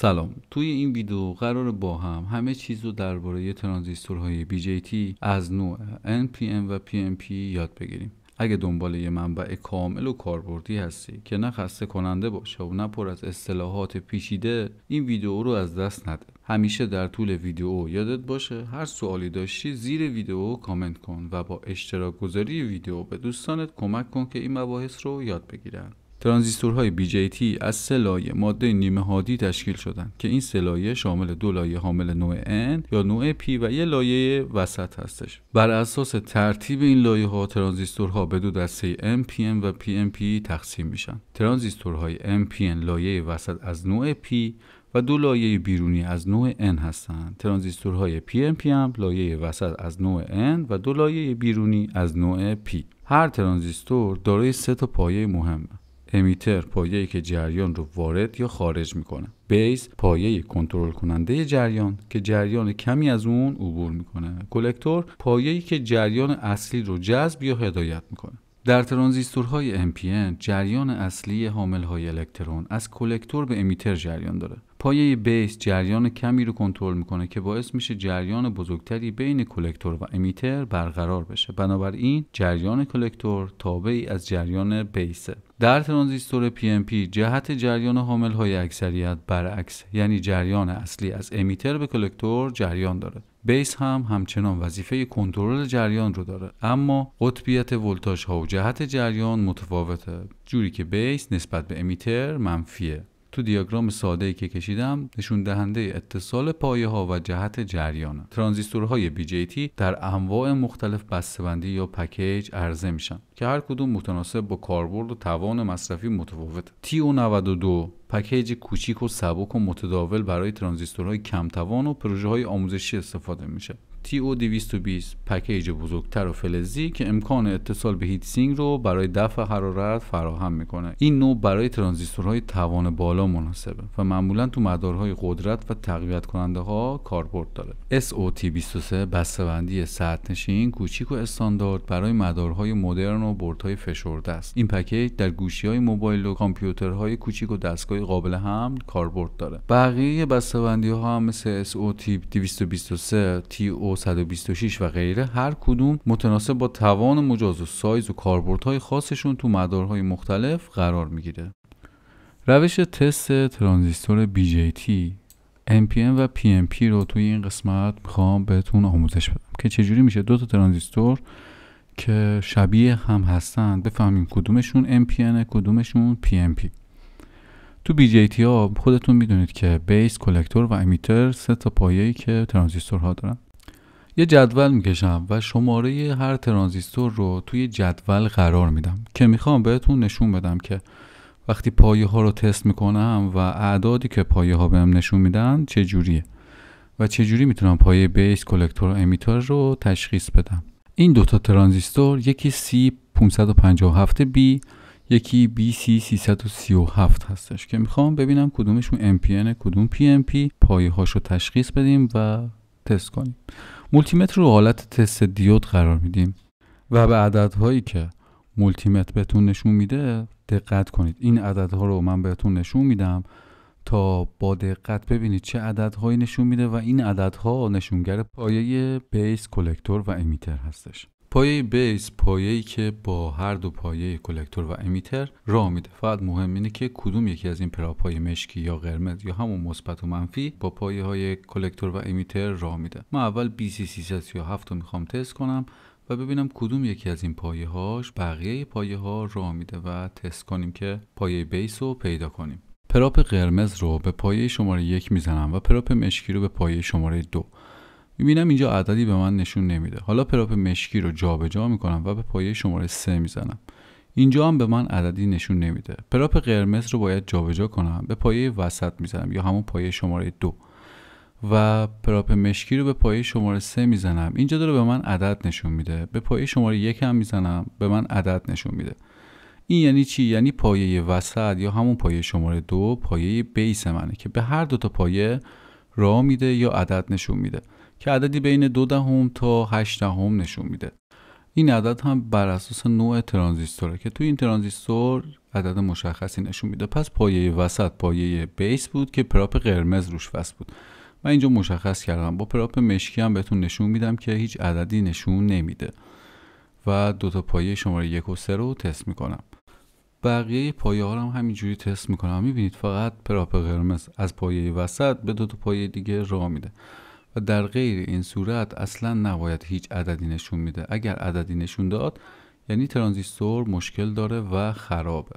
سلام توی این ویدیو قرار با هم همه چیز رو درباره ترانزیستورهای BJT از نوع NPM و PMP یاد بگیریم اگه دنبال یه منبع کامل و کاربردی هستی که نه خسته کننده باشه و نه پر از اصطلاحات پیچیده این ویدیو رو از دست نده همیشه در طول ویدیو یادت باشه هر سوالی داشتی زیر ویدیو کامنت کن و با اشتراک گذاری ویدیو به دوستانت کمک کن که این مباحث رو یاد بگیرن ترانزیستورهای BJT از سه لایه ماده نیمه هادی تشکیل شدند که این سه لایه شامل دو لایه حامل نوع N یا نوع P و یه لایه وسط هستش بر اساس ترتیب این لایه ها ترانزیستورها به دو دسته NPN و PNP تقسیم میشن ترانزیستورهای MPN لایه وسط از نوع P و دو لایه بیرونی از نوع N هستند. ترانزیستورهای PNP هم لایه وسط از نوع N و دو لایه بیرونی از نوع P. هر ترانزیستور دارای سه تا پایه مهمه. امیتر پایه‌ای که جریان رو وارد یا خارج میکنه بیس پایه کنترل کننده جریان که جریان کمی از اون عبور میکنه کلکتور پایه‌ای که جریان اصلی رو جذب یا هدایت میکنه در ترانزیستورهای MPN جریان اصلی حامل های الکترون از کلکتور به امیتر جریان داره پایه بیس جریان کمی رو کنترل میکنه که باعث میشه جریان بزرگتری بین کلکتور و امیتر برقرار بشه بنابراین جریان کلکتور تابعی از جریان بیسه در ترانزیستور PMP جهت جریان حامل های اکثریت برعکس یعنی جریان اصلی از امیتر به کلکتور جریان داره بیس هم همچنان وظیفه کنترل جریان رو داره اما قطبیت ولتاژ ها و جهت جریان متفاوته جوری که بیس نسبت به امیتر منفیه تو دیاگرام ساده ای که کشیدم نشون دهنده اتصال پایه ها و جهت جریانه ترانزیستورهای BJT در انواع مختلف بسته‌بندی یا پکیج عرضه میشن که هر کدوم متناسب با کاربرد و توان مصرفی متفاوت TO92 پکیج کوچیک و سبک و متداول برای ترانزیستورهای کم توان و پروژه های آموزشی استفاده میشه TO220 پکیج بزرگتر و فلزی که امکان اتصال به هیت رو برای دفع حرارت فراهم میکنه این نوع برای ترانزیستورهای توان بالا مناسبه و معمولا تو مدارهای قدرت و تقویت کننده ها کاربرد داره SOT23 بسته‌بندی نشین کوچیک و استاندارد برای مدارهای مدرن و بردهای فشرده است این پکیج در های موبایل و کامپیوترهای کوچیک و دستگاه قابل حمل کاربرد داره بقیه ها هم مثل SOT223 TO 126 و غیره هر کدوم متناسب با توان مجاز و سایز و کاربردهای خاصشون تو مدارهای مختلف قرار میگیره روش تست ترانزیستور BJT NPM و PMP رو توی این قسمت میخوام بهتون آموزش بدم که چجوری میشه دو تا ترانزیستور که شبیه هم هستند بفهمیم کدومشون MPN کدومشون PMP تو BJT ها خودتون میدونید که بیس کلکتور و امیتر سه تا پایه‌ای که ترانزیستورها دارن یه جدول میکشم و شماره هر ترانزیستور رو توی جدول قرار میدم که میخوام بهتون نشون بدم که وقتی پایه ها رو تست میکنم و اعدادی که پایه ها بهم نشون میدن جوریه و چجوری میتونم پایه بیس کلکتور و امیتر رو تشخیص بدم این دوتا ترانزیستور یکی C557B یکی BC337 هستش که میخوام ببینم کدومشون MPN کدوم PMP پایه هاش رو تشخیص بدیم و تست کنیم مولتیمتر رو حالت تست دیود قرار میدیم و به عددهایی که مولتیمتر بهتون نشون میده دقت کنید این عددها رو من بهتون نشون میدم تا با دقت ببینید چه عددهایی نشون میده و این عددها نشونگر پایه بیس کلکتور و امیتر هستش پایه بیس ای که با هر دو پایه کلکتور و امیتر راه میده فقط مهم اینه که کدوم یکی از این پراپای مشکی یا قرمز یا همون مثبت و منفی با پایه های کلکتور و امیتر راه میده من اول BC337 رو میخوام تست کنم و ببینم کدوم یکی از این پایه هاش بقیه پایه ها راه میده و تست کنیم که پایه بیس رو پیدا کنیم پراپ قرمز رو به پایه شماره یک میزنم و پراپ مشکی رو به پایه شماره دو میبینم اینجا عددی به من نشون نمیده حالا پراپ مشکی رو جابجا جا میکنم و به پایه شماره 3 میزنم اینجا هم به من عددی نشون نمیده پراپ قرمز رو باید جابجا جا کنم به پایه وسط میزنم یا همون پایه شماره دو و پراپ مشکی رو به پایه شماره 3 میزنم اینجا داره به من عدد نشون میده به پایه شماره یک هم میزنم به من عدد نشون میده این یعنی چی یعنی پایه وسط یا همون پایه شماره دو پایه بیس منه که به هر دو تا پایه را میده یا عدد نشون میده که عددی بین دو دهم تا 8 دهم نشون میده این عدد هم بر اساس نوع ترانزیستوره که توی این ترانزیستور عدد مشخصی نشون میده پس پایه وسط پایه بیس بود که پراپ قرمز روش وست بود من اینجا مشخص کردم با پراپ مشکی هم بهتون نشون میدم که هیچ عددی نشون نمیده و دو تا پایه شماره یک و سه رو تست میکنم بقیه پایه ها هم همینجوری تست میکنم میبینید فقط پراپ قرمز از پایه وسط به دو تا پایه دیگه را میده و در غیر این صورت اصلا نباید هیچ عددی نشون میده اگر عددی نشون داد یعنی ترانزیستور مشکل داره و خرابه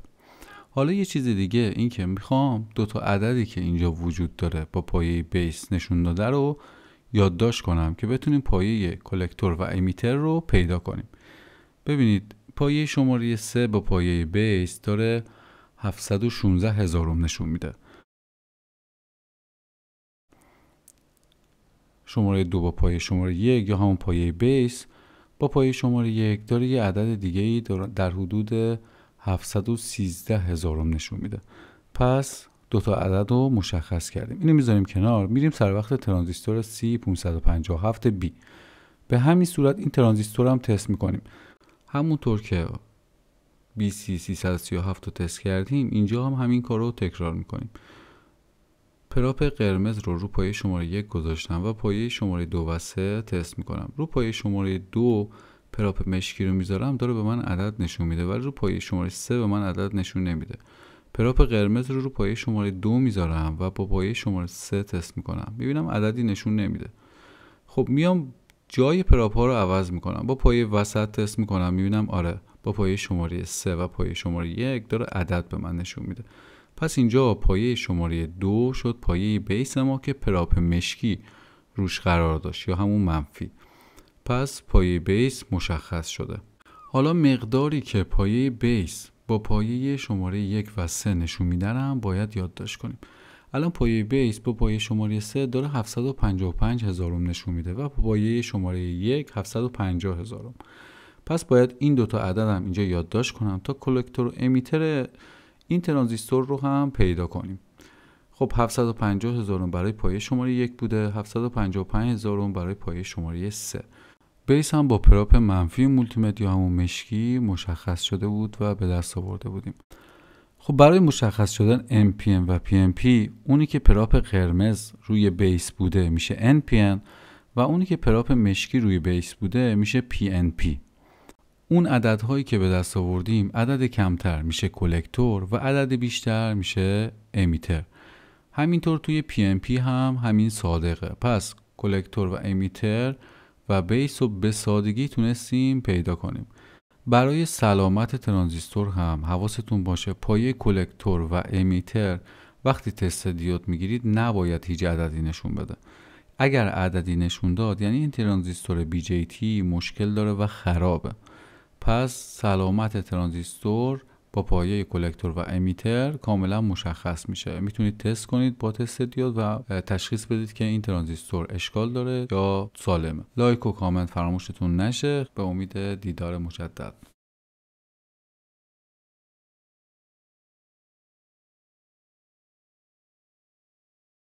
حالا یه چیز دیگه این که میخوام دو تا عددی که اینجا وجود داره با پایه بیس نشون داده رو یادداشت کنم که بتونیم پایه کلکتور و امیتر رو پیدا کنیم ببینید پایه شماره 3 با پایه بیس داره 716 هزارم نشون میده شماره دو با پایه شماره یک یا همون پایه بیس با پایه شماره یک داره یه عدد دیگه ای در حدود 713 هزارم نشون میده پس دو تا عدد رو مشخص کردیم اینو میذاریم کنار میریم سر وقت ترانزیستور C557B به همین صورت این ترانزیستور هم تست میکنیم همونطور که BC 337 رو تست کردیم اینجا هم همین کار رو تکرار میکنیم پراپ قرمز رو رو پایه شماره یک گذاشتم و پایه شماره دو و سه تست میکنم رو پایه شماره دو پراپ مشکی رو میذارم داره به من عدد نشون میده ولی رو پایه شماره سه به من عدد نشون نمیده پراپ قرمز رو رو پایه شماره دو میذارم و با پایه شماره سه تست میکنم میبینم عددی نشون نمیده خب میام جای پراپ ها رو عوض میکنم با پایه وسط تست میکنم میبینم آره با پایه شماره 3 و پایه شماره یک داره عدد به من نشون میده پس اینجا پایه شماره دو شد پایه بیس ما که پراپ مشکی روش قرار داشت یا همون منفی پس پایه بیس مشخص شده حالا مقداری که پایه بیس با پایه شماره یک و سه نشون میدنم باید یادداشت کنیم الان پایه بیس با پایه شماره 3 داره 755 هزارم نشون میده و با پایه شماره 1 750 هزارم پس باید این دوتا عدد هم اینجا یادداشت کنم تا کلکتور و امیتر این ترانزیستور رو هم پیدا کنیم خب 750 هزارم برای پایه شماره 1 بوده 755 هزارم برای پایه شماره 3 بیس هم با پراپ منفی یا همون مشکی مشخص شده بود و به دست آورده بودیم خب برای مشخص شدن NPN و PNP اونی که پراپ قرمز روی بیس بوده میشه NPN و اونی که پراپ مشکی روی بیس بوده میشه PNP اون عددهایی که به دست آوردیم عدد کمتر میشه کلکتور و عدد بیشتر میشه امیتر همینطور توی PNP هم همین صادقه پس کلکتور و امیتر و بیس رو به سادگی تونستیم پیدا کنیم برای سلامت ترانزیستور هم حواستون باشه پایه کلکتور و امیتر وقتی تست دیود میگیرید نباید هیچ عددی نشون بده اگر عددی نشون داد یعنی این ترانزیستور تی مشکل داره و خرابه پس سلامت ترانزیستور با پایه کلکتور و امیتر کاملا مشخص میشه میتونید تست کنید با تست دیود و تشخیص بدید که این ترانزیستور اشکال داره یا سالمه لایک و کامنت فراموشتون نشه به امید دیدار مجدد